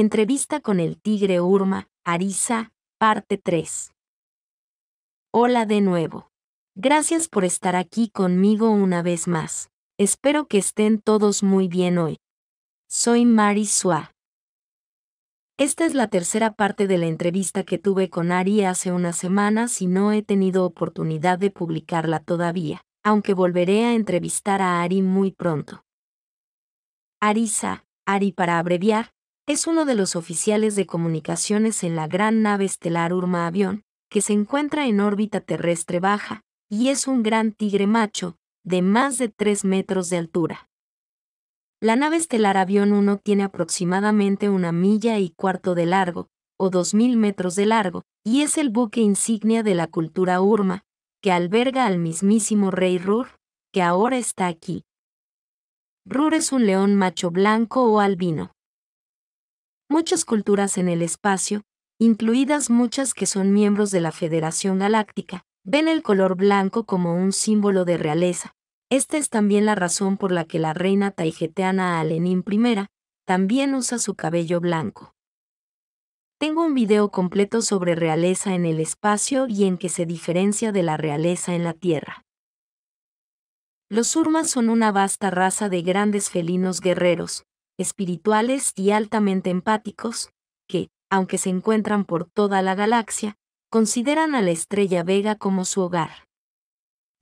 Entrevista con el tigre Urma, Arisa, parte 3. Hola de nuevo. Gracias por estar aquí conmigo una vez más. Espero que estén todos muy bien hoy. Soy Mari Sua. Esta es la tercera parte de la entrevista que tuve con Ari hace unas semanas y no he tenido oportunidad de publicarla todavía, aunque volveré a entrevistar a Ari muy pronto. Arisa, Ari para abreviar, es uno de los oficiales de comunicaciones en la gran nave estelar Urma Avión, que se encuentra en órbita terrestre baja, y es un gran tigre macho, de más de 3 metros de altura. La nave estelar Avión 1 tiene aproximadamente una milla y cuarto de largo, o 2.000 metros de largo, y es el buque insignia de la cultura Urma, que alberga al mismísimo rey Rur, que ahora está aquí. Rur es un león macho blanco o albino muchas culturas en el espacio, incluidas muchas que son miembros de la Federación Galáctica, ven el color blanco como un símbolo de realeza. Esta es también la razón por la que la reina taijeteana Alenin I también usa su cabello blanco. Tengo un video completo sobre realeza en el espacio y en que se diferencia de la realeza en la Tierra. Los urmas son una vasta raza de grandes felinos guerreros, espirituales y altamente empáticos, que, aunque se encuentran por toda la galaxia, consideran a la estrella Vega como su hogar.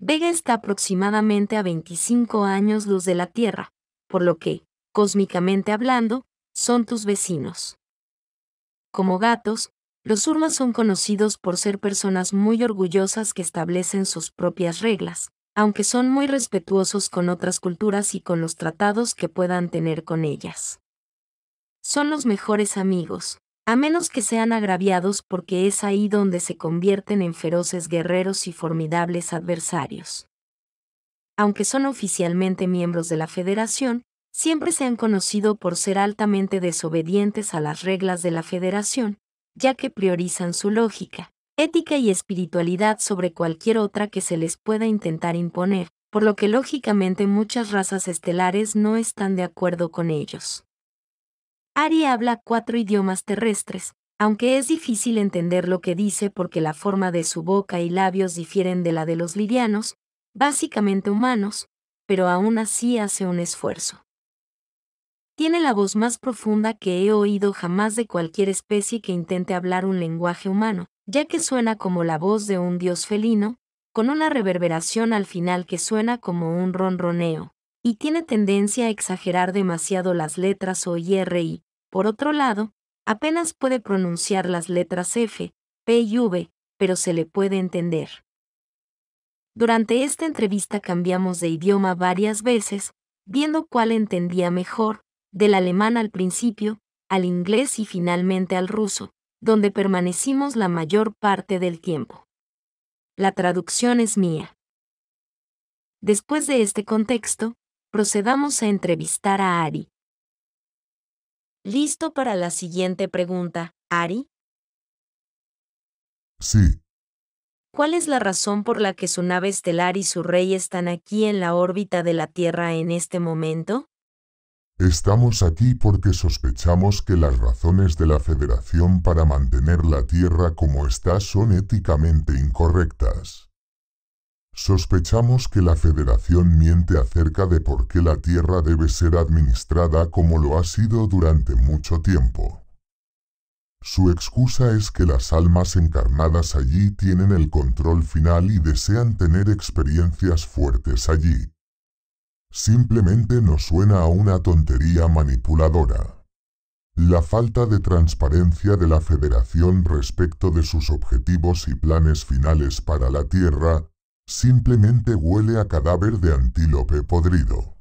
Vega está aproximadamente a 25 años luz de la Tierra, por lo que, cósmicamente hablando, son tus vecinos. Como gatos, los urmas son conocidos por ser personas muy orgullosas que establecen sus propias reglas, aunque son muy respetuosos con otras culturas y con los tratados que puedan tener con ellas. Son los mejores amigos, a menos que sean agraviados porque es ahí donde se convierten en feroces guerreros y formidables adversarios. Aunque son oficialmente miembros de la Federación, siempre se han conocido por ser altamente desobedientes a las reglas de la Federación, ya que priorizan su lógica, ética y espiritualidad sobre cualquier otra que se les pueda intentar imponer, por lo que lógicamente muchas razas estelares no están de acuerdo con ellos. Ari habla cuatro idiomas terrestres, aunque es difícil entender lo que dice porque la forma de su boca y labios difieren de la de los lidianos, básicamente humanos, pero aún así hace un esfuerzo. Tiene la voz más profunda que he oído jamás de cualquier especie que intente hablar un lenguaje humano, ya que suena como la voz de un dios felino, con una reverberación al final que suena como un ronroneo, y tiene tendencia a exagerar demasiado las letras O y R y, por otro lado, apenas puede pronunciar las letras F, P y V, pero se le puede entender. Durante esta entrevista cambiamos de idioma varias veces, viendo cuál entendía mejor, del alemán al principio, al inglés y finalmente al ruso, donde permanecimos la mayor parte del tiempo. La traducción es mía. Después de este contexto, procedamos a entrevistar a Ari. ¿Listo para la siguiente pregunta, Ari? Sí. ¿Cuál es la razón por la que su nave estelar y su rey están aquí en la órbita de la Tierra en este momento? Estamos aquí porque sospechamos que las razones de la Federación para mantener la Tierra como está son éticamente incorrectas. Sospechamos que la Federación miente acerca de por qué la Tierra debe ser administrada como lo ha sido durante mucho tiempo. Su excusa es que las almas encarnadas allí tienen el control final y desean tener experiencias fuertes allí simplemente nos suena a una tontería manipuladora. La falta de transparencia de la Federación respecto de sus objetivos y planes finales para la Tierra, simplemente huele a cadáver de antílope podrido.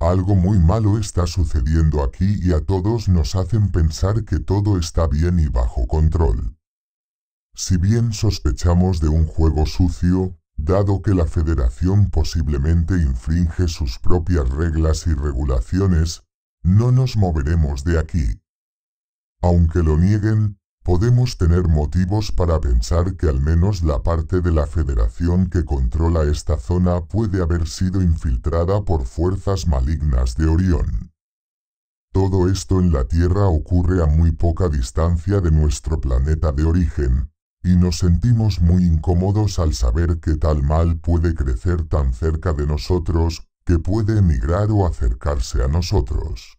Algo muy malo está sucediendo aquí y a todos nos hacen pensar que todo está bien y bajo control. Si bien sospechamos de un juego sucio, dado que la Federación posiblemente infringe sus propias reglas y regulaciones, no nos moveremos de aquí. Aunque lo nieguen, podemos tener motivos para pensar que al menos la parte de la Federación que controla esta zona puede haber sido infiltrada por fuerzas malignas de Orión. Todo esto en la Tierra ocurre a muy poca distancia de nuestro planeta de origen, y nos sentimos muy incómodos al saber que tal mal puede crecer tan cerca de nosotros, que puede emigrar o acercarse a nosotros.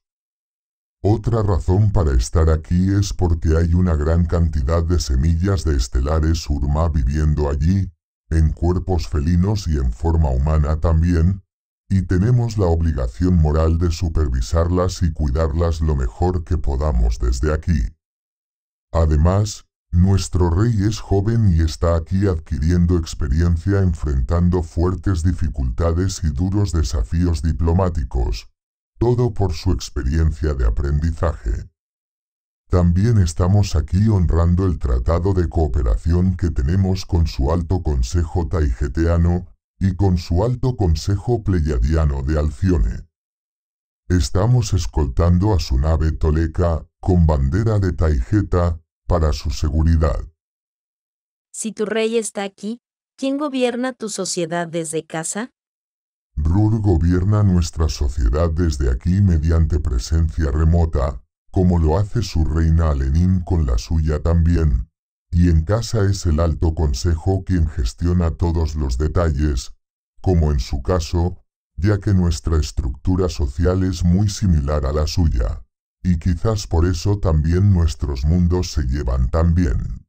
Otra razón para estar aquí es porque hay una gran cantidad de semillas de estelares urma viviendo allí, en cuerpos felinos y en forma humana también, y tenemos la obligación moral de supervisarlas y cuidarlas lo mejor que podamos desde aquí. Además, nuestro rey es joven y está aquí adquiriendo experiencia enfrentando fuertes dificultades y duros desafíos diplomáticos, todo por su experiencia de aprendizaje. También estamos aquí honrando el tratado de cooperación que tenemos con su alto consejo taigeteano y con su alto consejo pleyadiano de Alcione. Estamos escoltando a su nave Toleca, con bandera de Taigeta, para su seguridad. Si tu rey está aquí, ¿quién gobierna tu sociedad desde casa? Rur gobierna nuestra sociedad desde aquí mediante presencia remota, como lo hace su reina Alenín con la suya también. Y en casa es el alto consejo quien gestiona todos los detalles, como en su caso, ya que nuestra estructura social es muy similar a la suya. Y quizás por eso también nuestros mundos se llevan tan bien.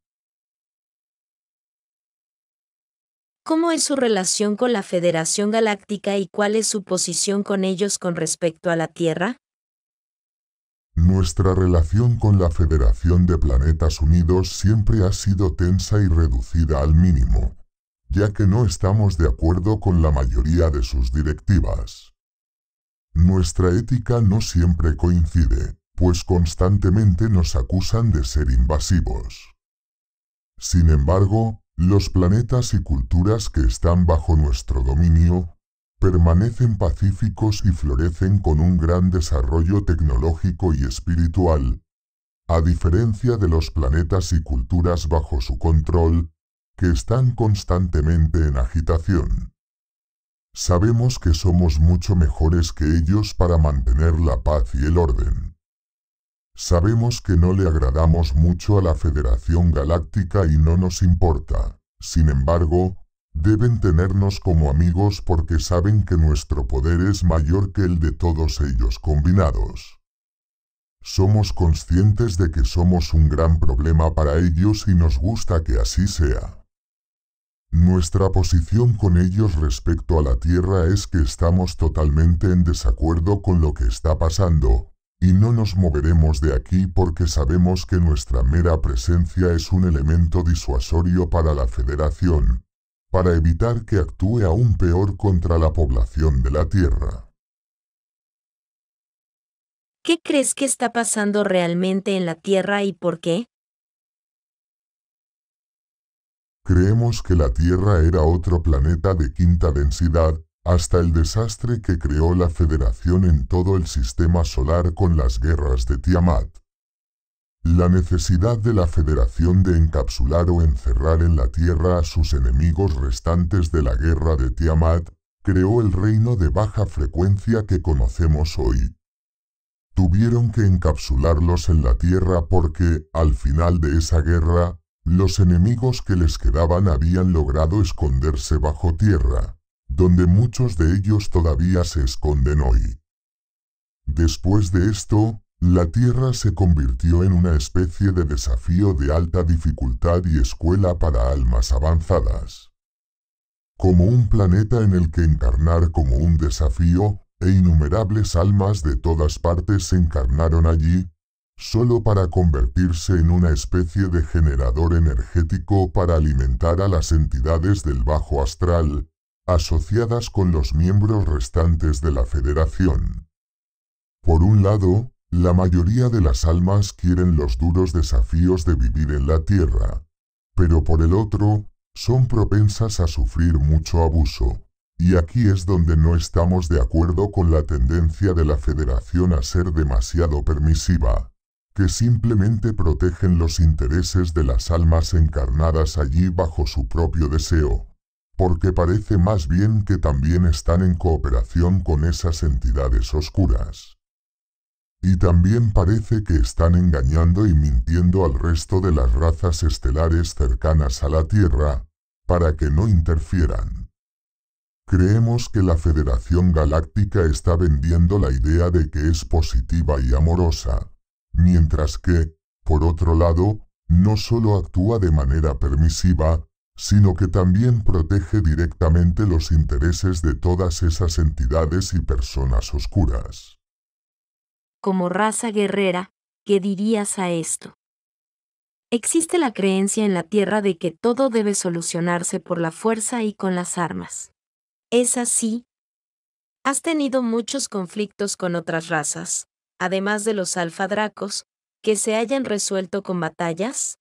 ¿Cómo es su relación con la Federación Galáctica y cuál es su posición con ellos con respecto a la Tierra? Nuestra relación con la Federación de Planetas Unidos siempre ha sido tensa y reducida al mínimo, ya que no estamos de acuerdo con la mayoría de sus directivas. Nuestra ética no siempre coincide, pues constantemente nos acusan de ser invasivos. Sin embargo, los planetas y culturas que están bajo nuestro dominio, permanecen pacíficos y florecen con un gran desarrollo tecnológico y espiritual, a diferencia de los planetas y culturas bajo su control, que están constantemente en agitación. Sabemos que somos mucho mejores que ellos para mantener la paz y el orden. Sabemos que no le agradamos mucho a la Federación Galáctica y no nos importa. Sin embargo, deben tenernos como amigos porque saben que nuestro poder es mayor que el de todos ellos combinados. Somos conscientes de que somos un gran problema para ellos y nos gusta que así sea. Nuestra posición con ellos respecto a la Tierra es que estamos totalmente en desacuerdo con lo que está pasando, y no nos moveremos de aquí porque sabemos que nuestra mera presencia es un elemento disuasorio para la Federación, para evitar que actúe aún peor contra la población de la Tierra. ¿Qué crees que está pasando realmente en la Tierra y por qué? Creemos que la Tierra era otro planeta de quinta densidad, hasta el desastre que creó la Federación en todo el sistema solar con las guerras de Tiamat. La necesidad de la Federación de encapsular o encerrar en la Tierra a sus enemigos restantes de la guerra de Tiamat creó el reino de baja frecuencia que conocemos hoy. Tuvieron que encapsularlos en la Tierra porque, al final de esa guerra, los enemigos que les quedaban habían logrado esconderse bajo tierra donde muchos de ellos todavía se esconden hoy. Después de esto, la Tierra se convirtió en una especie de desafío de alta dificultad y escuela para almas avanzadas. Como un planeta en el que encarnar como un desafío, e innumerables almas de todas partes se encarnaron allí, solo para convertirse en una especie de generador energético para alimentar a las entidades del bajo astral, asociadas con los miembros restantes de la federación. Por un lado, la mayoría de las almas quieren los duros desafíos de vivir en la Tierra, pero por el otro, son propensas a sufrir mucho abuso, y aquí es donde no estamos de acuerdo con la tendencia de la Federación a ser demasiado permisiva, que simplemente protegen los intereses de las almas encarnadas allí bajo su propio deseo, porque parece más bien que también están en cooperación con esas entidades oscuras. Y también parece que están engañando y mintiendo al resto de las razas estelares cercanas a la Tierra, para que no interfieran. Creemos que la Federación Galáctica está vendiendo la idea de que es positiva y amorosa, mientras que, por otro lado, no solo actúa de manera permisiva, sino que también protege directamente los intereses de todas esas entidades y personas oscuras. Como raza guerrera, ¿qué dirías a esto? Existe la creencia en la Tierra de que todo debe solucionarse por la fuerza y con las armas. ¿Es así? Has tenido muchos conflictos con otras razas, además de los alfadracos, que se hayan resuelto con batallas?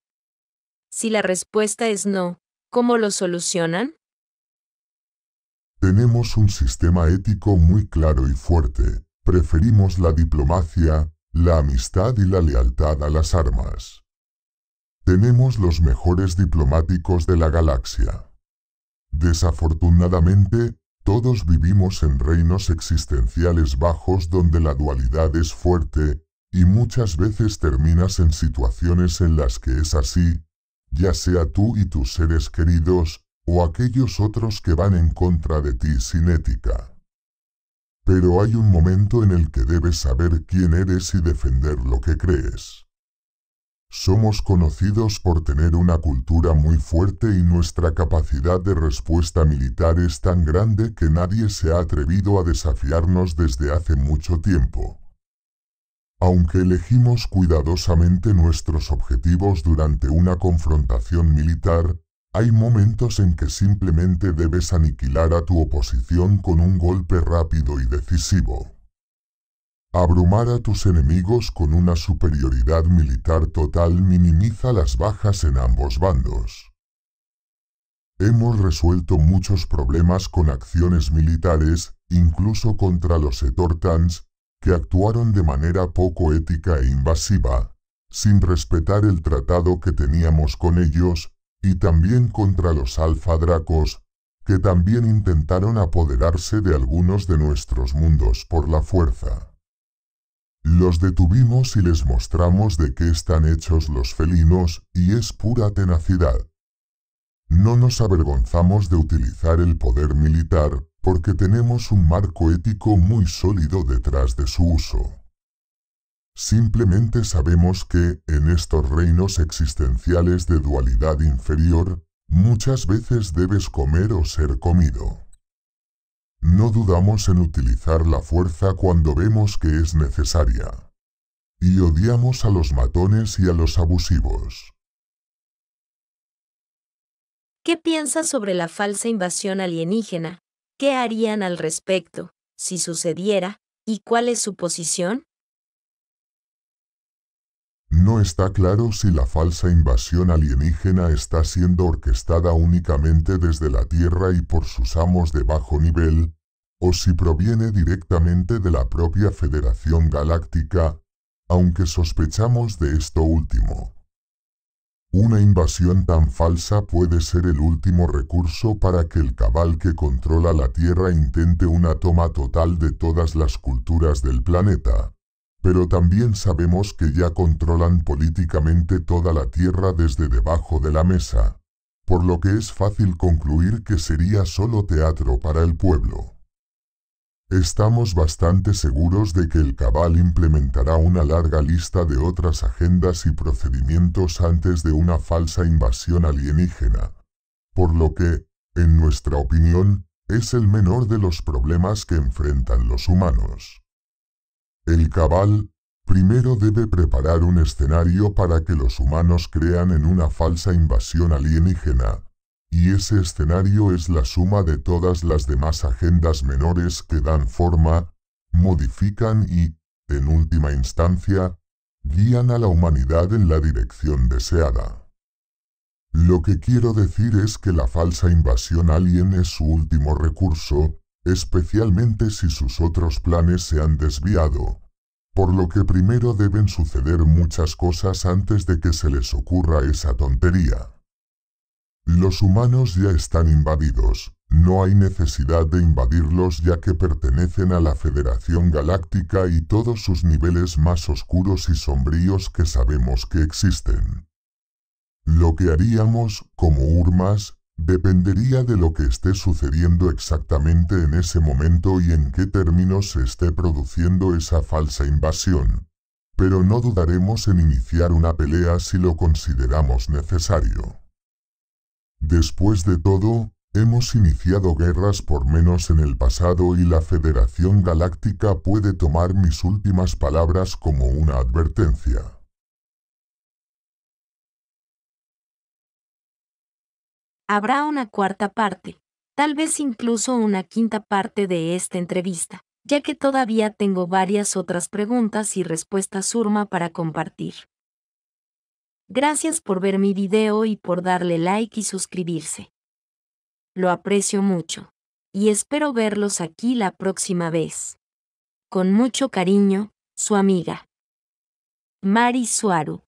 Si la respuesta es no, ¿Cómo lo solucionan? Tenemos un sistema ético muy claro y fuerte. Preferimos la diplomacia, la amistad y la lealtad a las armas. Tenemos los mejores diplomáticos de la galaxia. Desafortunadamente, todos vivimos en reinos existenciales bajos donde la dualidad es fuerte, y muchas veces terminas en situaciones en las que es así, ya sea tú y tus seres queridos, o aquellos otros que van en contra de ti sin ética. Pero hay un momento en el que debes saber quién eres y defender lo que crees. Somos conocidos por tener una cultura muy fuerte y nuestra capacidad de respuesta militar es tan grande que nadie se ha atrevido a desafiarnos desde hace mucho tiempo. Aunque elegimos cuidadosamente nuestros objetivos durante una confrontación militar, hay momentos en que simplemente debes aniquilar a tu oposición con un golpe rápido y decisivo. Abrumar a tus enemigos con una superioridad militar total minimiza las bajas en ambos bandos. Hemos resuelto muchos problemas con acciones militares, incluso contra los etortans, que actuaron de manera poco ética e invasiva, sin respetar el tratado que teníamos con ellos, y también contra los alfadracos, que también intentaron apoderarse de algunos de nuestros mundos por la fuerza. Los detuvimos y les mostramos de qué están hechos los felinos, y es pura tenacidad. No nos avergonzamos de utilizar el poder militar, porque tenemos un marco ético muy sólido detrás de su uso. Simplemente sabemos que, en estos reinos existenciales de dualidad inferior, muchas veces debes comer o ser comido. No dudamos en utilizar la fuerza cuando vemos que es necesaria. Y odiamos a los matones y a los abusivos. ¿Qué piensas sobre la falsa invasión alienígena? ¿Qué harían al respecto, si sucediera, y cuál es su posición? No está claro si la falsa invasión alienígena está siendo orquestada únicamente desde la Tierra y por sus amos de bajo nivel, o si proviene directamente de la propia Federación Galáctica, aunque sospechamos de esto último. Una invasión tan falsa puede ser el último recurso para que el cabal que controla la Tierra intente una toma total de todas las culturas del planeta. Pero también sabemos que ya controlan políticamente toda la Tierra desde debajo de la mesa. Por lo que es fácil concluir que sería solo teatro para el pueblo. Estamos bastante seguros de que el Cabal implementará una larga lista de otras agendas y procedimientos antes de una falsa invasión alienígena. Por lo que, en nuestra opinión, es el menor de los problemas que enfrentan los humanos. El Cabal, primero debe preparar un escenario para que los humanos crean en una falsa invasión alienígena, y ese escenario es la suma de todas las demás agendas menores que dan forma, modifican y, en última instancia, guían a la humanidad en la dirección deseada. Lo que quiero decir es que la falsa invasión alien es su último recurso, especialmente si sus otros planes se han desviado, por lo que primero deben suceder muchas cosas antes de que se les ocurra esa tontería. Los humanos ya están invadidos, no hay necesidad de invadirlos ya que pertenecen a la Federación Galáctica y todos sus niveles más oscuros y sombríos que sabemos que existen. Lo que haríamos, como Urmas, dependería de lo que esté sucediendo exactamente en ese momento y en qué términos se esté produciendo esa falsa invasión. Pero no dudaremos en iniciar una pelea si lo consideramos necesario. Después de todo, hemos iniciado guerras por menos en el pasado y la Federación Galáctica puede tomar mis últimas palabras como una advertencia. Habrá una cuarta parte, tal vez incluso una quinta parte de esta entrevista, ya que todavía tengo varias otras preguntas y respuestas Urma para compartir. Gracias por ver mi video y por darle like y suscribirse. Lo aprecio mucho. Y espero verlos aquí la próxima vez. Con mucho cariño, su amiga. Mari Suaru.